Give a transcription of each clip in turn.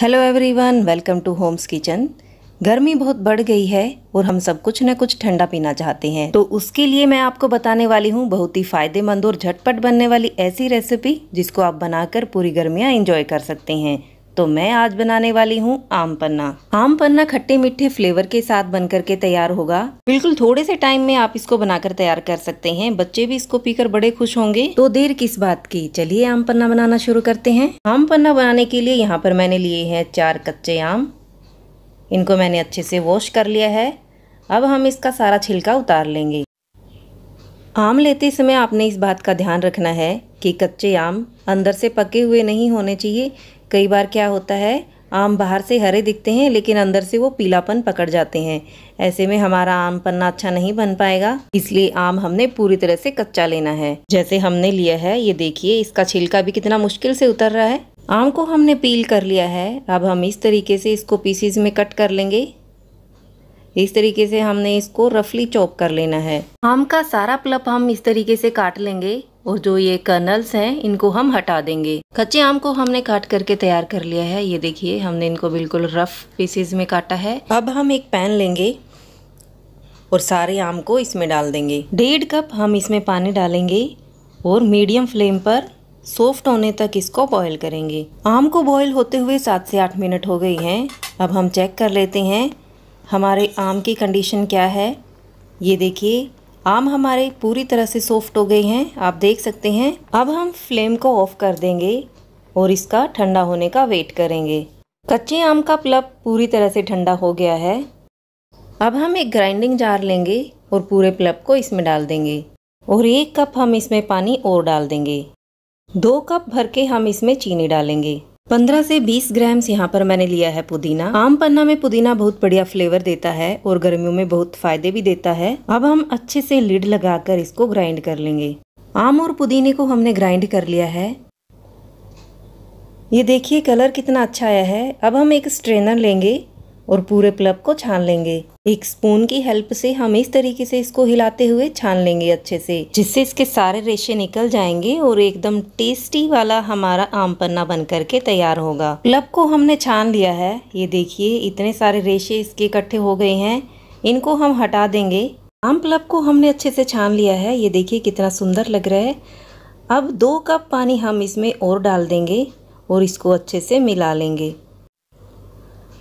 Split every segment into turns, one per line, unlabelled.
hello everyone welcome to Homes Kitchen गर्मी बहुत बढ़ गई है और हम सब कुछ ना कुछ ठंडा पीना चाहते हैं तो उसके लिए मैं आपको बताने वाली हूँ बहुत ही फायदेमंद और झटपट बनने वाली ऐसी रेसिपी जिसको आप बनाकर पूरी गर्मियाँ एंजॉय कर सकते हैं तो मैं आज बनाने वाली हूँ आम पन्ना आम पन्ना खट्टे मीठे फ्लेवर के साथ बनकर के तैयार होगा बिल्कुल थोड़े से टाइम में आप इसको बनाकर तैयार कर सकते हैं बच्चे भी इसको पीकर बड़े खुश होंगे तो देर किस बात की चलिए आम पन्ना बनाना शुरू करते हैं आम पन्ना बनाने के लिए यहाँ पर मैंने लिए हैं चार कच्चे आम इनको मैंने अच्छे से वॉश कर लिया है अब हम इसका सारा छिलका उतार लेंगे आम लेते समय आपने इस बात का ध्यान रखना है कि कच्चे आम अंदर से पके हुए नहीं होने चाहिए कई बार क्या होता है आम बाहर से हरे दिखते हैं लेकिन अंदर से वो पीलापन पकड़ जाते हैं ऐसे में हमारा आम पन्ना अच्छा नहीं बन पाएगा इसलिए आम हमने पूरी तरह से कच्चा लेना है जैसे हमने लिया है ये देखिए इसका छिलका भी कितना मुश्किल से उतर रहा है आम को हमने पील कर लिया है अब हम इस तरीके से इसको पीसीज में कट कर लेंगे इस तरीके से हमने इसको रफली चॉप कर लेना है आम का सारा प्लप हम इस तरीके से काट लेंगे और जो ये कर्नल्स हैं इनको हम हटा देंगे कच्चे आम को हमने काट करके तैयार कर लिया है ये देखिए हमने इनको बिल्कुल रफ पीसेज में काटा है अब हम एक पैन लेंगे और सारे आम को इसमें डाल देंगे डेढ़ कप हम इसमें पानी डालेंगे और मीडियम फ्लेम पर सॉफ्ट होने तक इसको बॉईल करेंगे आम को बॉईल होते हुए सात से आठ मिनट हो गई हैं अब हम चेक कर लेते हैं हमारे आम की कंडीशन क्या है ये देखिए आम हमारे पूरी तरह से सॉफ्ट हो गए हैं आप देख सकते हैं अब हम फ्लेम को ऑफ कर देंगे और इसका ठंडा होने का वेट करेंगे कच्चे आम का प्लब पूरी तरह से ठंडा हो गया है अब हम एक ग्राइंडिंग जार लेंगे और पूरे प्लब को इसमें डाल देंगे और एक कप हम इसमें पानी और डाल देंगे दो कप भर के हम इसमें चीनी डालेंगे पंद्रह से बीस ग्राम्स यहाँ पर मैंने लिया है पुदीना आम पन्ना में पुदीना बहुत बढ़िया फ्लेवर देता है और गर्मियों में बहुत फायदे भी देता है अब हम अच्छे से लिड लगाकर इसको ग्राइंड कर लेंगे आम और पुदीने को हमने ग्राइंड कर लिया है ये देखिए कलर कितना अच्छा आया है अब हम एक स्ट्रेनर लेंगे और पूरे प्लब को छान लेंगे एक स्पून की हेल्प से हम इस तरीके से इसको हिलाते हुए छान लेंगे अच्छे से जिससे इसके सारे रेशे निकल जाएंगे और एकदम टेस्टी वाला हमारा आम पन्ना बन करके तैयार होगा प्लब को हमने छान लिया है ये देखिए इतने सारे रेशे इसके इकट्ठे हो गए हैं इनको हम हटा देंगे आम प्लब को हमने अच्छे से छान लिया है ये देखिए कितना सुंदर लग रहा है अब दो कप पानी हम इसमें और डाल देंगे और इसको अच्छे से मिला लेंगे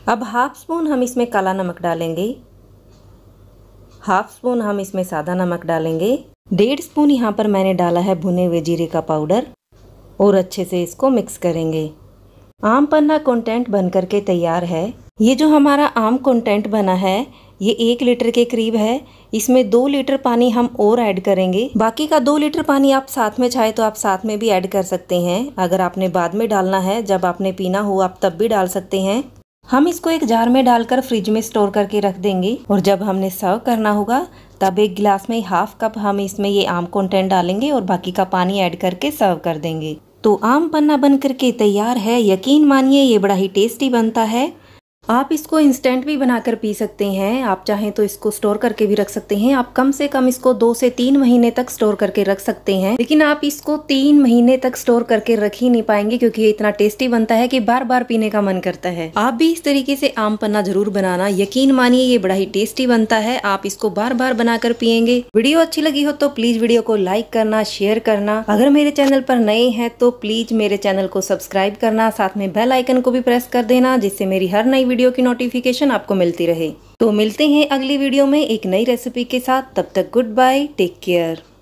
अब हाफ स्पून हम इसमें काला नमक डालेंगे हाफ स्पून हम इसमें सादा नमक डालेंगे डेढ़ स्पून यहाँ पर मैंने डाला है भुने हुए जीरे का पाउडर और अच्छे से इसको मिक्स करेंगे आम पन्ना कंटेंट बन करके तैयार है ये जो हमारा आम कंटेंट बना है ये एक लीटर के करीब है इसमें दो लीटर पानी हम और ऐड करेंगे बाकी का दो लीटर पानी आप साथ में चाहे तो आप साथ में भी ऐड कर सकते हैं अगर आपने बाद में डालना है जब आपने पीना हो आप तब भी डाल सकते हैं हम इसको एक जार में डालकर फ्रिज में स्टोर करके रख देंगे और जब हमने सर्व करना होगा तब एक गिलास में हाफ कप हम इसमें ये आम कंटेंट डालेंगे और बाकी का पानी ऐड करके सर्व कर देंगे तो आम पन्ना बन करके तैयार है यकीन मानिए ये बड़ा ही टेस्टी बनता है आप इसको इंस्टेंट भी बनाकर पी सकते हैं आप चाहें तो इसको स्टोर करके भी रख सकते हैं आप कम से कम इसको दो से तीन महीने तक स्टोर करके रख सकते हैं लेकिन आप इसको तीन महीने तक स्टोर करके रख ही नहीं पाएंगे क्योंकि ये इतना टेस्टी बनता है कि बार बार पीने का मन करता है आप भी इस तरीके से आम पन्ना जरूर बनाना यकीन मानिए ये बड़ा ही टेस्टी बनता है आप इसको बार बार बनाकर पियेंगे वीडियो अच्छी लगी हो तो प्लीज वीडियो को लाइक करना शेयर करना अगर मेरे चैनल पर नए हैं तो प्लीज मेरे चैनल को सब्सक्राइब करना साथ में बेल आइकन को भी प्रेस कर देना जिससे मेरी हर नई वीडियो की नोटिफिकेशन आपको मिलती रहे तो मिलते हैं अगली वीडियो में एक नई रेसिपी के साथ तब तक गुड बाय टेक केयर